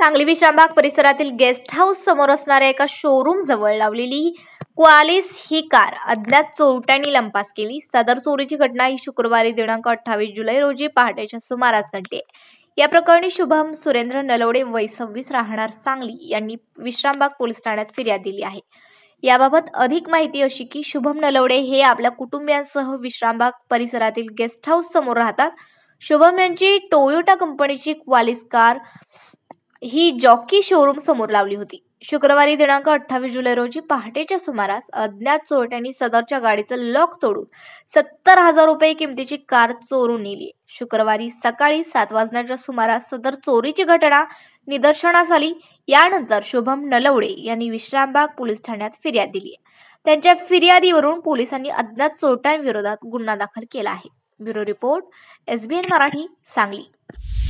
सांगली विश्रामबाग परिसरातील guest house समोर असणाऱ्या एका शोरूम जवळ लावलेली क्वालिस ही कार अज्ञात चोरट्यांनी लंपास केली सदर चोरीची घटना ही शुक्रवारी दिनांक अठ्ठावीस जुलै रोजी पहाटेच्या सुमारास घडली या प्रकरणी शुभम सुरेंद्र नलवडे वय सव्वीस राहणार सांगली यांनी विश्रामबाग पोलीस ठाण्यात फिर्याद दिली आहे याबाबत अधिक माहिती अशी की शुभम नलवडे हे आपल्या कुटुंबियांसह विश्रामबाग परिसरातील गेस्ट हाऊस समोर राहतात शुभम यांची टोयोटा कंपनीची क्वालिस कार ही जॉकी शोरूम समोर लावली होती शुक्रवारी दिनांक अठ्ठावीस जुलै रोजी पहाटेच्या सुमारास अज्ञात चोरट्यांनी सदरच्या गाडीचं लॉक तोडून सत्तर हजार रुपये किमतीची कार चोरून नेली शुक्रवारी सकाळी सात वाजण्याच्या सुमारास सदर चोरीची घटना निदर्शनास आली यानंतर शुभम नलवडे यांनी विश्रामबाग पोलीस ठाण्यात फिर्याद दिली त्यांच्या फिर्यादीवरून पोलिसांनी अज्ञात चोरट्यांविरोधात गुन्हा दाखल केला आहे bureau report SBN Marathi Sangli